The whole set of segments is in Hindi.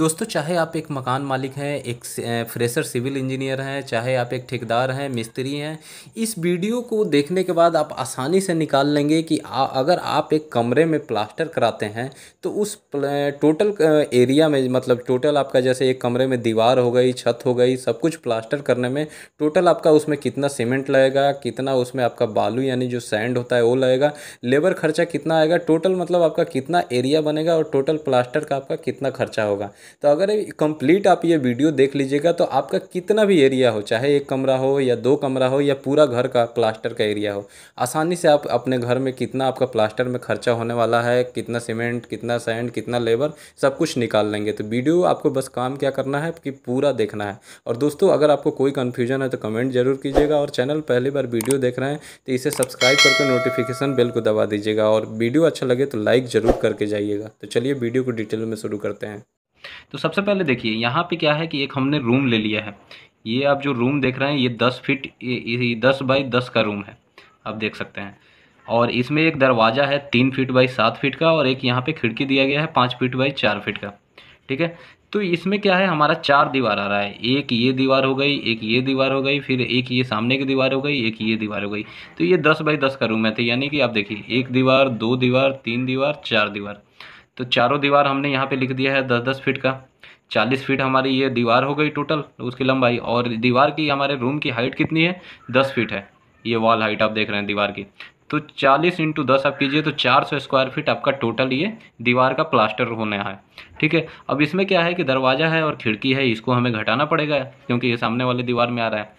दोस्तों चाहे आप एक मकान मालिक हैं एक फ्रेशर सिविल इंजीनियर हैं चाहे आप एक ठेकेदार हैं मिस्त्री हैं इस वीडियो को देखने के बाद आप आसानी से निकाल लेंगे कि आ, अगर आप एक कमरे में प्लास्टर कराते हैं तो उस टोटल एरिया में मतलब टोटल आपका जैसे एक कमरे में दीवार हो गई छत हो गई सब कुछ प्लास्टर करने में टोटल आपका उसमें कितना सीमेंट लगेगा कितना उसमें आपका बालू यानी जो सैंड होता है वो लगेगा लेबर खर्चा कितना आएगा टोटल मतलब आपका कितना एरिया बनेगा और टोटल प्लास्टर का आपका कितना खर्चा होगा तो अगर कंप्लीट आप ये वीडियो देख लीजिएगा तो आपका कितना भी एरिया हो चाहे एक कमरा हो या दो कमरा हो या पूरा घर का प्लास्टर का एरिया हो आसानी से आप अपने घर में कितना आपका प्लास्टर में खर्चा होने वाला है कितना सीमेंट कितना सैंड कितना लेबर सब कुछ निकाल लेंगे तो वीडियो आपको बस काम क्या करना है कि पूरा देखना है और दोस्तों अगर आपको कोई कन्फ्यूजन है तो कमेंट जरूर कीजिएगा और चैनल पहली बार वीडियो देख रहे हैं तो इसे सब्सक्राइब करके नोटिफिकेशन बेल को दबा दीजिएगा और वीडियो अच्छा लगे तो लाइक ज़रूर करके जाइएगा तो चलिए वीडियो को डिटेल में शुरू करते हैं तो सबसे पहले देखिए यहाँ पे क्या है कि एक हमने रूम ले लिया है ये आप जो रूम देख रहे हैं ये दस फिट दस बाई दस का रूम है आप देख सकते हैं और इसमें एक दरवाज़ा है तीन फिट बाई सात फिट का और एक यहाँ पे खिड़की दिया गया है पाँच फिट बाई चार फिट का ठीक है तो इसमें क्या है हमारा चार दीवार आ रहा है एक ये दीवार हो गई एक ये दीवार हो गई फिर एक ये सामने की दीवार हो गई एक ये दीवार हो गई तो ये दस बाई दस का रूम है तो यानी कि आप देखिए एक दीवार दो दीवार तीन दीवार चार दीवार तो चारों दीवार हमने यहाँ पे लिख दिया है दस दस फीट का चालीस फीट हमारी ये दीवार हो गई टोटल उसकी लंबाई और दीवार की हमारे रूम की हाइट कितनी है दस फीट है ये वॉल हाइट आप देख रहे हैं दीवार की तो चालीस इंटू दस आप कीजिए तो चार सौ स्क्वायर फीट आपका टोटल ये दीवार का प्लास्टर होना है ठीक है अब इसमें क्या है कि दरवाज़ा है और खिड़की है इसको हमें घटाना पड़ेगा क्योंकि ये सामने वाले दीवार में आ रहा है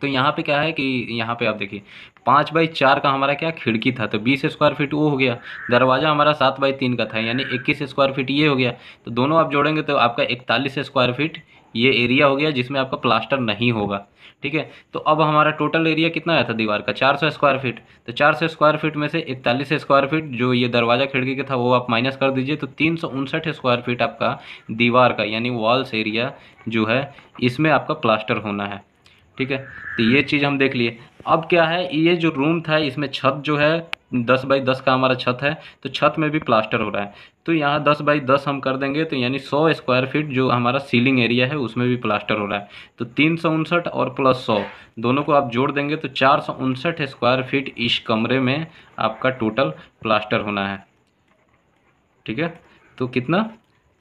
तो यहाँ पे क्या है कि यहाँ पे आप देखिए पाँच बाई चार का हमारा क्या खिड़की था तो बीस स्क्वायर फीट वो हो गया दरवाज़ा हमारा सात बाई तीन का था यानी इक्कीस स्क्वायर फीट ये हो गया तो दोनों आप जोड़ेंगे तो आपका इकतालीस स्क्वायर फीट ये एरिया हो गया जिसमें आपका प्लास्टर नहीं होगा ठीक है तो अब हमारा टोटल एरिया कितना आया था दीवार का 400 स्क्वायर फीट तो 400 स्क्वायर फीट में से इकतालीस स्क्वायर फीट जो ये दरवाज़ा खिड़की का था वो आप माइनस कर दीजिए तो तीन स्क्वायर फीट आपका दीवार का यानी वॉल्स एरिया जो है इसमें आपका प्लास्टर होना है ठीक है तो ये चीज़ हम देख लिए अब क्या है ये जो रूम था इसमें छत जो है दस बाई दस का हमारा छत है तो छत में भी प्लास्टर हो रहा है तो यहाँ दस बाई दस हम कर देंगे तो यानी सौ स्क्वायर फीट जो हमारा सीलिंग एरिया है उसमें भी प्लास्टर हो रहा है तो तीन सौ उनसठ और प्लस सौ दोनों को आप जोड़ देंगे तो चार सौ उनसठ स्क्वायर फीट इस कमरे में आपका टोटल प्लास्टर होना है ठीक है तो कितना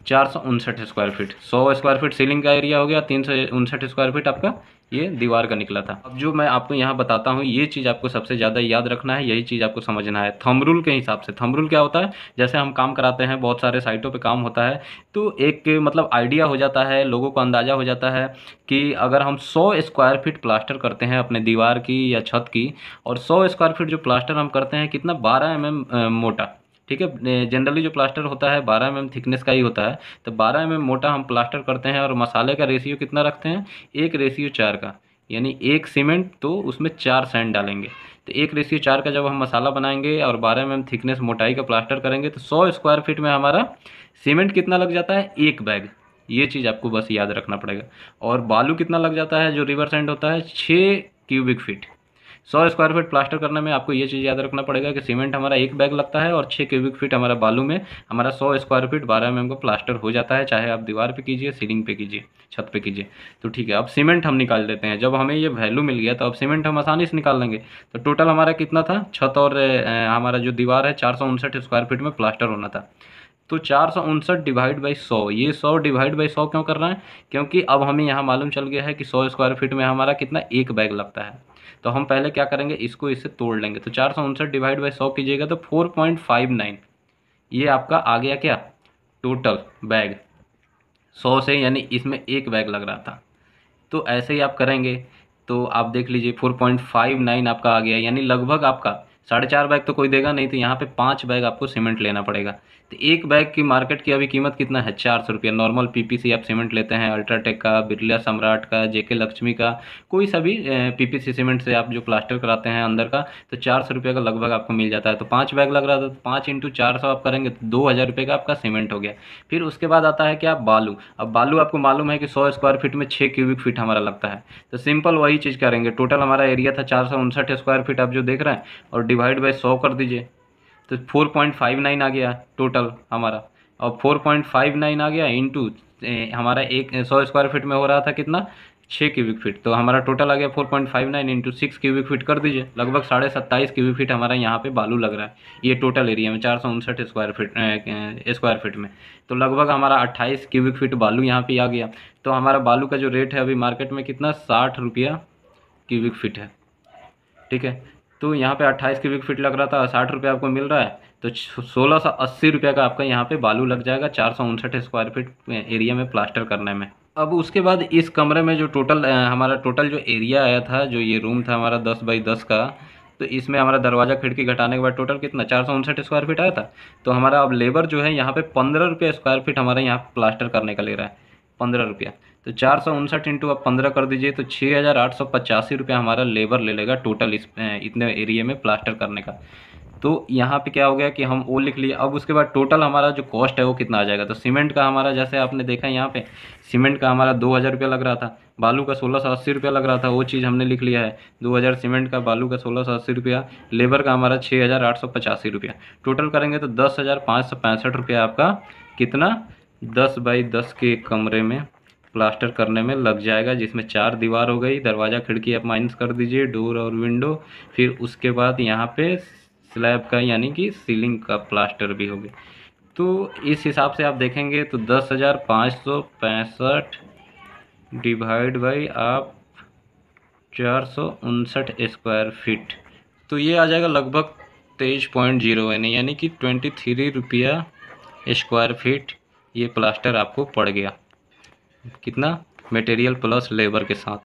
चार सौ उनसठ स्क्वायर फीट सौ स्क्वायर फीट सीलिंग का एरिया हो गया तीन सौ उनसठ स्क्वायर फीट आपका ये दीवार का निकला था अब जो मैं आपको यहाँ बताता हूँ ये चीज़ आपको सबसे ज़्यादा याद रखना है यही चीज़ आपको समझना है थम रूल के हिसाब से थम रूल क्या होता है जैसे हम काम कराते हैं बहुत सारे साइटों पे काम होता है तो एक मतलब आइडिया हो जाता है लोगों को अंदाज़ा हो जाता है कि अगर हम सौ स्क्वायर फीट प्लास्टर करते हैं अपने दीवार की या छत की और सौ स्क्वायर फीट जो प्लास्टर हम करते हैं कितना बारह एम mm मोटा ठीक है जनरली जो प्लास्टर होता है बारह एम mm थिकनेस का ही होता है तो बारह एम mm मोटा हम प्लास्टर करते हैं और मसाले का रेशियो कितना रखते हैं एक रेशियो चार का यानी एक सीमेंट तो उसमें चार सैंड डालेंगे तो एक रेशियो चार का जब हम मसाला बनाएंगे और बारह एम mm थिकनेस मोटाई का प्लास्टर करेंगे तो सौ स्क्वायर फीट में हमारा सीमेंट कितना लग जाता है एक बैग ये चीज़ आपको बस याद रखना पड़ेगा और बालू कितना लग जाता है जो रिवर सैंड होता है छः क्यूबिक फीट सौ स्क्वायर फीट प्लास्टर करने में आपको ये चीज़ याद रखना पड़ेगा कि सीमेंट हमारा एक बैग लगता है और छः क्यूबिक फीट हमारा बालू में हमारा सौ स्क्वायर फीट बारह एम mm को प्लास्टर हो जाता है चाहे आप दीवार पर कीजिए सीलिंग पे कीजिए छत पे कीजिए तो ठीक है अब सीमेंट हम निकाल देते हैं जब हमें ये वैल्यू मिल गया तो अब सीमेंट हम आसानी से निकाल लेंगे तो टोटल हमारा कितना था छत और हमारा जो दीवार है चार स्क्वायर फीट में प्लास्टर होना था तो चार सौ उनसठ डिवाइड बाई सौ ये सौ डिवाइड बाई सौ क्यों कर रहे हैं क्योंकि अब हमें यहाँ मालूम चल गया है कि सौ स्क्वायर फीट में हमारा कितना एक बैग लगता है तो हम पहले क्या करेंगे इसको इससे तोड़ लेंगे तो चार सौ उनसठ डिवाइड बाई सौ कीजिएगा तो फोर पॉइंट फाइव नाइन ये आपका आ गया क्या टोटल बैग सौ से यानी इसमें एक बैग लग रहा था तो ऐसे ही आप करेंगे तो आप देख लीजिए फोर पॉइंट फाइव नाइन आपका आ गया यानी लगभग आपका साढ़े चार बैग तो कोई देगा नहीं तो यहाँ पे पाँच बैग आपको सीमेंट लेना पड़ेगा तो एक बैग की मार्केट की अभी कीमत कितना है चार सौ रुपया नॉर्मल पीपीसी आप सीमेंट लेते हैं अल्ट्राटेक का बिरला सम्राट का जेके लक्ष्मी का कोई सा भी पीपीसी सीमेंट से आप जो प्लास्टर कराते हैं अंदर का तो चार सौ रुपये का लगभग आपको मिल जाता है तो पाँच बैग लग रहा था तो पाँच इंटू चार सौ आप करेंगे तो दो हज़ार रुपये का आपका सीमेंट हो गया फिर उसके बाद आता है क्या बालू अब बालू आपको मालूम है कि सौ स्क्वायर फीट में छः क्यूबिक फीट हमारा लगता है तो सिंपल वही चीज़ करेंगे टोटल हमारा एरिया था चार सौ उनसठ स्क्वायर फीट आप जो देख रहे हैं और डिवाइड बाई सौ कर दीजिए तो फोर पॉइंट फाइव नाइन आ गया टोटल हमारा और फोर पॉइंट फाइव नाइन आ गया इंटू हमारा एक सौ स्क्वायर फीट में हो रहा था कितना छः क्यूबिक फीट तो हमारा टोटल आ गया four point five nine into six cubic feet कर दीजिए लगभग साढ़े सत्ताईस क्यूबिक फीट हमारा यहाँ पे बालू लग रहा है ये टोटल एरिया में चार सौ उनसठ स्क्वायर फीट स्क्वायर फीट में तो लगभग हमारा अट्ठाईस क्यूबिक फीट बालू यहाँ पे आ गया तो हमारा बालू का जो रेट है अभी मार्केट में कितना साठ रुपया क्यूबिक फीट है ठीक है तो यहाँ पे अट्ठाईस क्यूबिक फीट लग रहा था साठ रुपये आपको मिल रहा है तो सोलह सौ अस्सी रुपये का आपका यहाँ पे बालू लग जाएगा चार सौ उनसठ स्क्वायर फीट एरिया में प्लास्टर करने में अब उसके बाद इस कमरे में जो टोटल हमारा टोटल जो एरिया आया था जो ये रूम था हमारा दस बाई दस का तो इसमें हमारा दरवाज़ा खिड़की घटाने के बाद टोटल कितना चार सौ उनसठ स्क्वायर फीट आया था तो हमारा अब लेबर जो है यहाँ पे पंद्रह रुपये स्क्वायर फीट हमारा यहाँ प्लास्टर करने का ले रहा है पंद्रह रुपया तो चार सौ उनसठ इंटू आप पंद्रह कर दीजिए तो छः हज़ार आठ सौ पचासी रुपया हमारा लेबर ले लेगा टोटल इस इतने एरिए में प्लास्टर करने का तो यहाँ पे क्या हो गया कि हम वो लिख लिए अब उसके बाद टोटल हमारा जो कॉस्ट है वो कितना आ जाएगा तो सीमेंट का हमारा जैसे आपने देखा यहाँ पे सीमेंट का हमारा दो हज़ार रुपया लग रहा था बालू का सोलह सौ अस्सी रुपया लग रहा था वो चीज़ हमने लिख लिया है दो हज़ार सीमेंट का बालू का सोलह सौ अस्सी रुपया लेबर का हमारा छः हज़ार आठ सौ पचासी रुपया टोटल करेंगे तो दस हज़ार पाँच सौ पैंसठ रुपया आपका कितना दस बाई दस के कमरे में प्लास्टर करने में लग जाएगा जिसमें चार दीवार हो गई दरवाज़ा खिड़की आप माइनस कर दीजिए डोर और विंडो फिर उसके बाद यहाँ पे स्लैब का यानी कि सीलिंग का प्लास्टर भी हो गया तो इस हिसाब से आप देखेंगे तो दस हज़ार पाँच सौ पैंसठ डिवाइड बाई आप चार सौ उनसठ स्क्वायर फिट तो ये आ जाएगा लगभग तेईस पॉइंट जीरो यानी यानी कि ट्वेंटी थ्री रुपया स्क्वायर फिट ये प्लास्टर आपको पड़ गया कितना मटेरियल प्लस लेबर के साथ